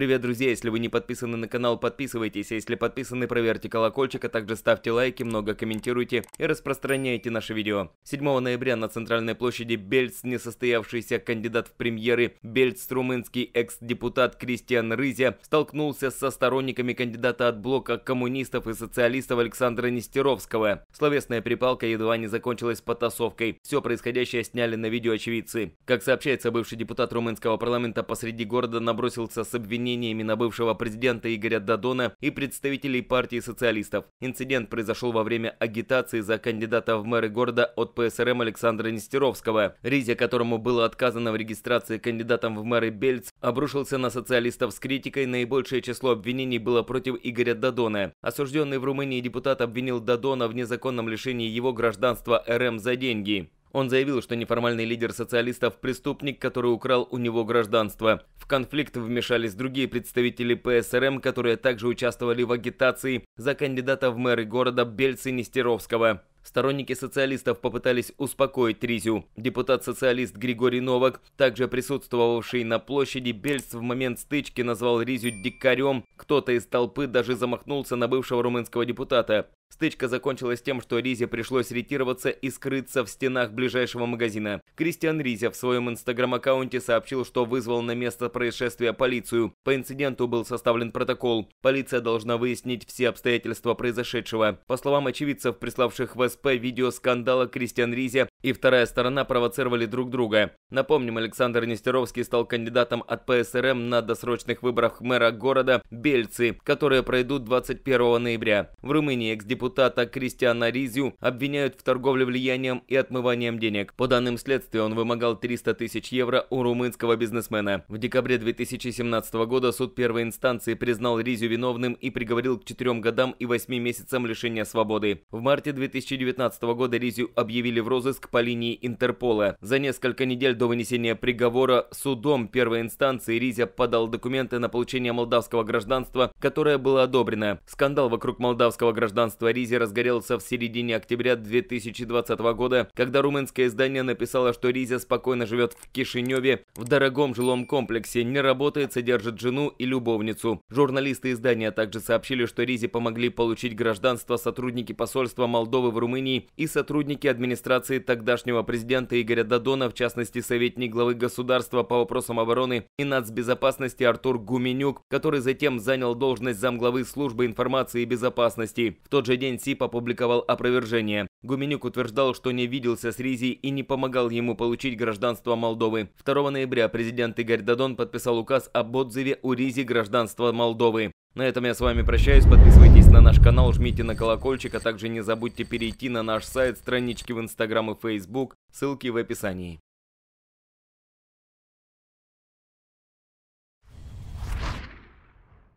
Привет, друзья, если вы не подписаны на канал, подписывайтесь, если подписаны, проверьте колокольчик, а также ставьте лайки, много комментируйте и распространяйте наши видео. 7 ноября на центральной площади Бельц, несостоявшийся кандидат в премьеры Бельц румынский экс-депутат Кристиан Рызя, столкнулся со сторонниками кандидата от блока коммунистов и социалистов Александра Нестеровского. Словесная припалка едва не закончилась потасовкой. Все происходящее сняли на видео очевидцы. Как сообщается, бывший депутат румынского парламента посреди города набросился с обвинением обвинениями на бывшего президента Игоря Дадона и представителей партии социалистов. Инцидент произошел во время агитации за кандидата в мэры города от ПСРМ Александра Нестеровского. Ризе, которому было отказано в регистрации кандидатом в мэры Бельц, обрушился на социалистов с критикой. Наибольшее число обвинений было против Игоря Дадона. Осужденный в Румынии депутат обвинил Дадона в незаконном лишении его гражданства РМ за деньги. Он заявил, что неформальный лидер социалистов – преступник, который украл у него гражданство. В конфликт вмешались другие представители ПСРМ, которые также участвовали в агитации за кандидата в мэры города Бельцы-Нестеровского. Сторонники социалистов попытались успокоить Ризю. Депутат-социалист Григорий Новак, также присутствовавший на площади Бельц в момент стычки, назвал Ризю дикарем. Кто-то из толпы даже замахнулся на бывшего румынского депутата. Стычка закончилась тем, что Ризе пришлось ретироваться и скрыться в стенах ближайшего магазина. Кристиан Ризе в своем инстаграм-аккаунте сообщил, что вызвал на место происшествия полицию. По инциденту был составлен протокол. Полиция должна выяснить все обстоятельства произошедшего. По словам очевидцев, приславших в СП видео скандала Кристиан Ризе и вторая сторона провоцировали друг друга. Напомним, Александр Нестеровский стал кандидатом от ПСРМ на досрочных выборах мэра города Бельцы, которые пройдут 21 ноября. В Румынии экс депутата Кристиана Ризю обвиняют в торговле влиянием и отмыванием денег. По данным следствия, он вымогал 300 тысяч евро у румынского бизнесмена. В декабре 2017 года суд первой инстанции признал Ризю виновным и приговорил к 4 годам и 8 месяцам лишения свободы. В марте 2019 года Ризю объявили в розыск по линии Интерпола. За несколько недель до вынесения приговора судом первой инстанции Ризя подал документы на получение молдавского гражданства, которое было одобрено. Скандал вокруг молдавского гражданства Паризе разгорелся в середине октября 2020 года, когда румынское издание написало, что Ризя спокойно живет в Кишиневе, в дорогом жилом комплексе, не работает, содержит жену и любовницу. Журналисты издания также сообщили, что Ризе помогли получить гражданство сотрудники посольства Молдовы в Румынии и сотрудники администрации тогдашнего президента Игоря Дадона, в частности советник главы государства по вопросам обороны и нацбезопасности Артур Гуменюк, который затем занял должность замглавы службы информации и безопасности. В тот же день СИП опубликовал опровержение. Гуменюк утверждал, что не виделся с Ризи и не помогал ему получить гражданство Молдовы. 2 ноября президент Игорь Дадон подписал указ об отзыве у Ризи гражданства Молдовы. На этом я с вами прощаюсь. Подписывайтесь на наш канал, жмите на колокольчик, а также не забудьте перейти на наш сайт, странички в Инстаграм и Фейсбук. Ссылки в описании.